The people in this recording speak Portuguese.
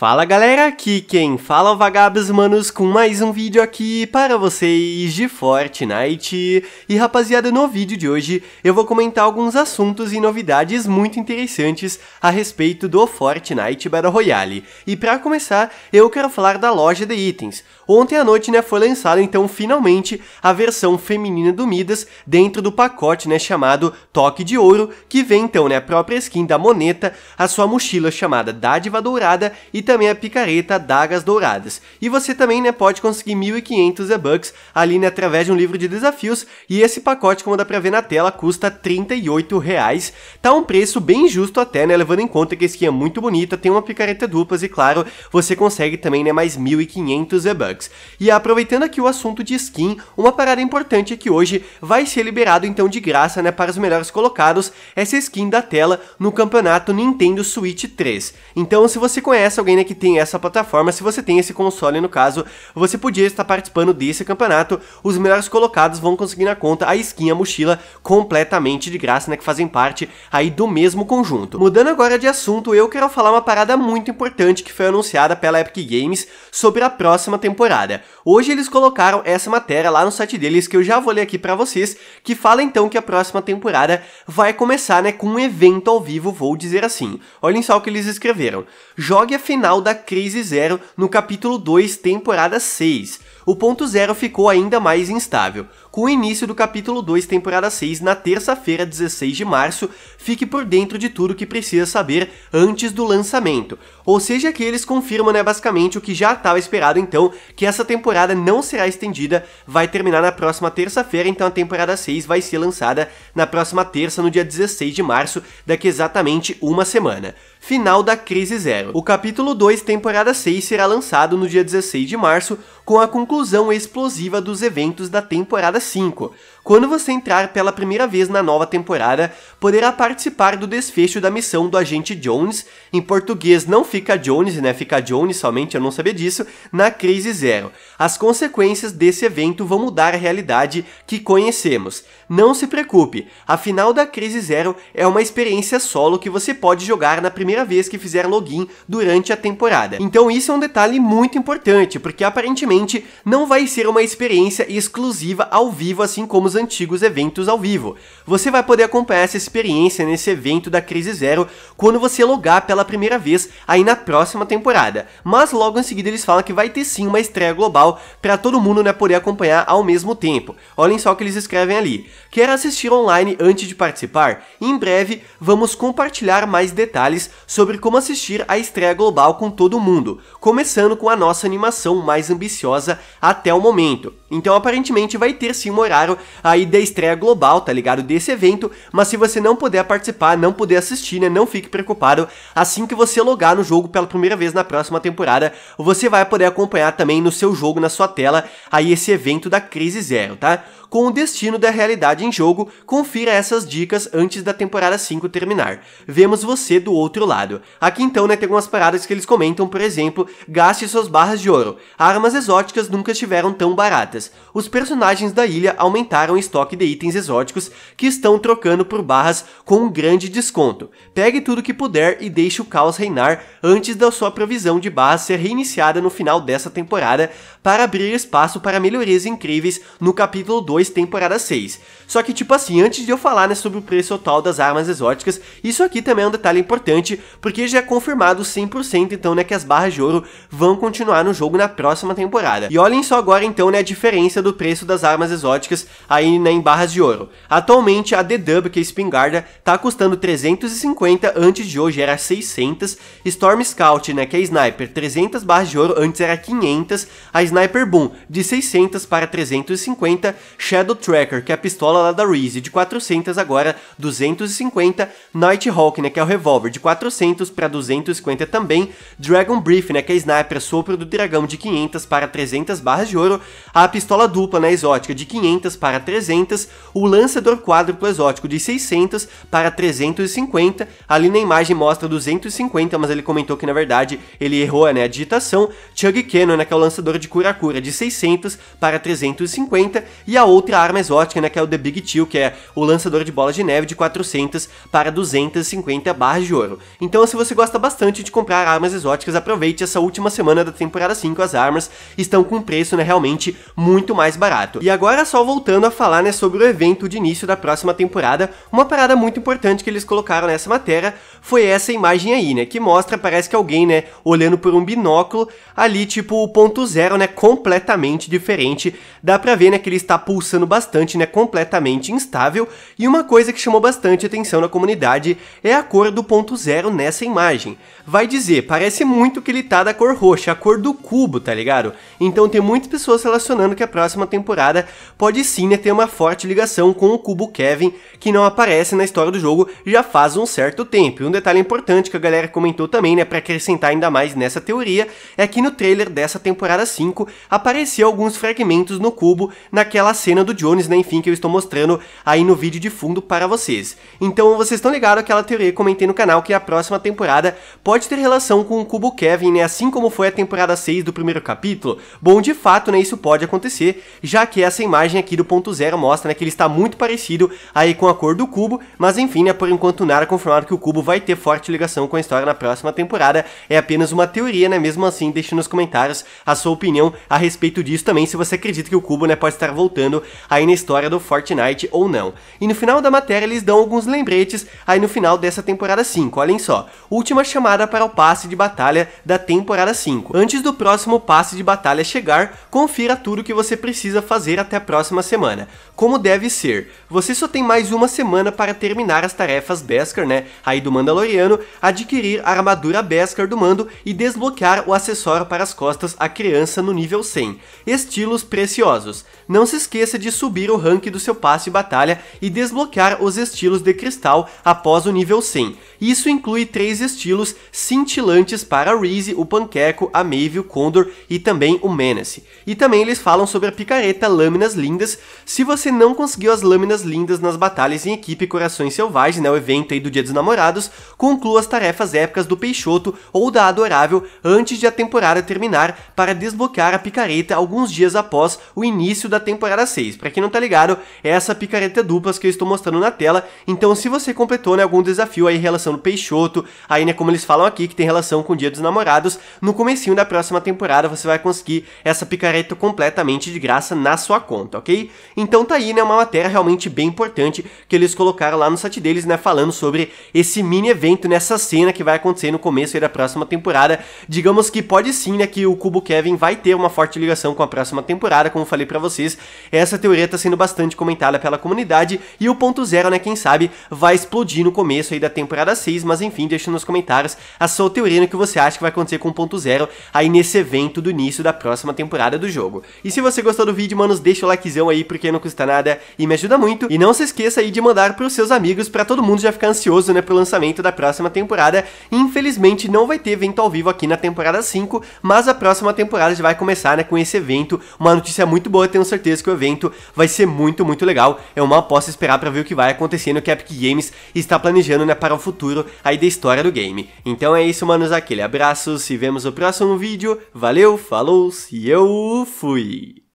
Fala galera, aqui quem fala é o Vagabos Manos com mais um vídeo aqui para vocês de Fortnite. E rapaziada, no vídeo de hoje eu vou comentar alguns assuntos e novidades muito interessantes a respeito do Fortnite Battle Royale. E para começar, eu quero falar da loja de itens. Ontem à noite, né, foi lançada então finalmente a versão feminina do Midas dentro do pacote, né, chamado Toque de Ouro, que vem então, né, a própria skin da Moneta, a sua mochila chamada Dádiva Dourada e também a picareta Dagas Douradas. E você também né, pode conseguir 1.500 E-Bucks ali né, através de um livro de desafios, e esse pacote, como dá pra ver na tela, custa R$ 38 reais. Tá um preço bem justo até, né, levando em conta que a skin é muito bonita, tem uma picareta duplas e claro, você consegue também né, mais 1.500 E-Bucks. E aproveitando aqui o assunto de skin, uma parada importante é que hoje vai ser liberado então de graça né, para os melhores colocados essa skin da tela no campeonato Nintendo Switch 3. Então se você conhece alguém que tem essa plataforma. Se você tem esse console, no caso, você podia estar participando desse campeonato. Os melhores colocados vão conseguir na conta a skin, a mochila completamente de graça, né? Que fazem parte aí do mesmo conjunto. Mudando agora de assunto, eu quero falar uma parada muito importante que foi anunciada pela Epic Games sobre a próxima temporada. Hoje eles colocaram essa matéria lá no site deles que eu já vou ler aqui para vocês, que fala então que a próxima temporada vai começar, né, com um evento ao vivo, vou dizer assim. Olhem só o que eles escreveram. Jogue a final final da Crise Zero no capítulo 2, temporada 6 o ponto zero ficou ainda mais instável. Com o início do capítulo 2, temporada 6, na terça-feira, 16 de março, fique por dentro de tudo que precisa saber antes do lançamento. Ou seja, que eles confirmam, né, basicamente o que já estava esperado, então, que essa temporada não será estendida, vai terminar na próxima terça-feira, então a temporada 6 vai ser lançada na próxima terça, no dia 16 de março, daqui exatamente uma semana. Final da Crise Zero. O capítulo 2, temporada 6, será lançado no dia 16 de março, com a conclusão conclusão explosiva dos eventos da temporada 5, quando você entrar pela primeira vez na nova temporada, poderá participar do desfecho da missão do agente Jones, em português não fica Jones, né, fica Jones somente, eu não sabia disso, na Crise Zero. As consequências desse evento vão mudar a realidade que conhecemos. Não se preocupe, a final da Crise Zero é uma experiência solo que você pode jogar na primeira vez que fizer login durante a temporada. Então isso é um detalhe muito importante, porque aparentemente não vai ser uma experiência exclusiva ao vivo assim como os antigos eventos ao vivo. Você vai poder acompanhar essa experiência nesse evento da Crise Zero quando você logar pela primeira vez aí na próxima temporada. Mas logo em seguida eles falam que vai ter sim uma estreia global para todo mundo né, poder acompanhar ao mesmo tempo. Olhem só o que eles escrevem ali. Quer assistir online antes de participar? Em breve vamos compartilhar mais detalhes sobre como assistir a estreia global com todo mundo, começando com a nossa animação mais ambiciosa até o momento. Então aparentemente vai ter sim um horário aí da estreia global, tá ligado? Desse evento, mas se você não puder participar, não puder assistir, né? Não fique preocupado. Assim que você logar no jogo pela primeira vez na próxima temporada, você vai poder acompanhar também no seu jogo, na sua tela, aí esse evento da Crise Zero, tá? com o destino da realidade em jogo, confira essas dicas antes da temporada 5 terminar. Vemos você do outro lado. Aqui então, né, tem algumas paradas que eles comentam, por exemplo, gaste suas barras de ouro. Armas exóticas nunca estiveram tão baratas. Os personagens da ilha aumentaram o estoque de itens exóticos que estão trocando por barras com um grande desconto. Pegue tudo que puder e deixe o caos reinar antes da sua provisão de barras ser reiniciada no final dessa temporada para abrir espaço para melhorias incríveis no capítulo 2 2, temporada 6. Só que, tipo assim, antes de eu falar né, sobre o preço total das armas exóticas, isso aqui também é um detalhe importante, porque já é confirmado 100% então, né, que as barras de ouro vão continuar no jogo na próxima temporada. E olhem só agora, então, né, a diferença do preço das armas exóticas aí né, em barras de ouro. Atualmente, a D-Dub, que é a espingarda, tá custando 350, antes de hoje era 600. Storm Scout, né, que é sniper, 300 barras de ouro, antes era 500. A Sniper Boom, de 600 para 350. Shadow Tracker, que é a pistola lá da Reese, de 400 agora 250, Nighthawk, né, que é o revólver, de 400 para 250 também, Dragon Brief, né, que é a sniper, sopro do dragão, de 500 para 300 barras de ouro, a pistola dupla, né, exótica, de 500 para 300, o lançador quádruplo exótico, de 600 para 350, ali na imagem mostra 250, mas ele comentou que na verdade ele errou, né, a digitação, Chug Cannon, né, que é o lançador de cura-cura, de 600 para 350, e a outra outra arma exótica, né, que é o The Big Chill, que é o lançador de bola de neve de 400 para 250 barras de ouro. Então, se você gosta bastante de comprar armas exóticas, aproveite essa última semana da temporada 5, as armas estão com um preço, né, realmente muito mais barato. E agora só voltando a falar, né, sobre o evento de início da próxima temporada, uma parada muito importante que eles colocaram nessa matéria foi essa imagem aí, né, que mostra, parece que alguém, né, olhando por um binóculo, ali tipo o ponto zero, né, completamente diferente. Dá pra ver, né, que ele está pulsando pulsando bastante, né, completamente instável, e uma coisa que chamou bastante atenção na comunidade é a cor do ponto zero nessa imagem. Vai dizer, parece muito que ele tá da cor roxa, a cor do cubo, tá ligado? Então tem muitas pessoas relacionando que a próxima temporada pode sim né, ter uma forte ligação com o cubo Kevin, que não aparece na história do jogo já faz um certo tempo. E um detalhe importante que a galera comentou também, né, para acrescentar ainda mais nessa teoria, é que no trailer dessa temporada 5 apareceu alguns fragmentos no cubo naquela cena cena do Jones, né, enfim, que eu estou mostrando aí no vídeo de fundo para vocês. Então vocês estão ligados àquela teoria que comentei no canal que a próxima temporada pode ter relação com o Cubo Kevin, né, assim como foi a temporada 6 do primeiro capítulo? Bom, de fato, né, isso pode acontecer, já que essa imagem aqui do ponto zero mostra né, que ele está muito parecido aí com a cor do cubo, mas enfim, né, por enquanto nada confirmado que o cubo vai ter forte ligação com a história na próxima temporada, é apenas uma teoria, né, mesmo assim, deixe nos comentários a sua opinião a respeito disso também, se você acredita que o cubo, né, pode estar voltando aí na história do Fortnite ou não. E no final da matéria eles dão alguns lembretes aí no final dessa temporada 5, olhem só. Última chamada para o passe de batalha da temporada 5. Antes do próximo passe de batalha chegar, confira tudo o que você precisa fazer até a próxima semana. Como deve ser, você só tem mais uma semana para terminar as tarefas Beskar, né, aí do Mandaloriano, adquirir a armadura Beskar do Mando e desbloquear o acessório para as costas a criança no nível 100. Estilos preciosos. Não se esqueça esqueça de subir o rank do seu passe de batalha e desbloquear os estilos de cristal após o nível 100, isso inclui três estilos cintilantes para Reese, o Panqueco, a Maeve, o Condor e também o Menace. E também eles falam sobre a picareta Lâminas Lindas. Se você não conseguiu as Lâminas Lindas nas batalhas em equipe Corações Selvagens, né, o evento aí do Dia dos Namorados, conclua as tarefas épicas do Peixoto ou da Adorável antes de a temporada terminar para desbloquear a picareta alguns dias após o início da temporada 6. Para quem não tá ligado, é essa picareta duplas que eu estou mostrando na tela. Então, se você completou né, algum desafio aí em relação no do Peixoto, aí, né, como eles falam aqui, que tem relação com o Dia dos Namorados, no comecinho da próxima temporada você vai conseguir essa picareta completamente de graça na sua conta, ok? Então tá aí, né, uma matéria realmente bem importante que eles colocaram lá no site deles, né, falando sobre esse mini evento, nessa né, cena que vai acontecer no começo da próxima temporada. Digamos que pode sim, né, que o Cubo Kevin vai ter uma forte ligação com a próxima temporada, como falei para vocês, essa teoria tá sendo bastante comentada pela comunidade, e o ponto zero, né, quem sabe, vai explodir no começo aí da temporada 6, mas enfim, deixa nos comentários a sua teoria no que você acha que vai acontecer com o 1.0 aí nesse evento do início da próxima temporada do jogo. E se você gostou do vídeo, manos, deixa o likezão aí porque não custa nada e me ajuda muito. E não se esqueça aí de mandar pros seus amigos para todo mundo já ficar ansioso, né, pro lançamento da próxima temporada. Infelizmente não vai ter evento ao vivo aqui na temporada 5, mas a próxima temporada já vai começar, né, com esse evento. Uma notícia muito boa, tenho certeza que o evento vai ser muito, muito legal. Eu é mal posso esperar para ver o que vai acontecer no que a Epic Games está planejando, né, para o futuro futuro aí da história do game. Então é isso, manos, aquele abraço, se vemos no próximo vídeo, valeu, falou, se eu fui!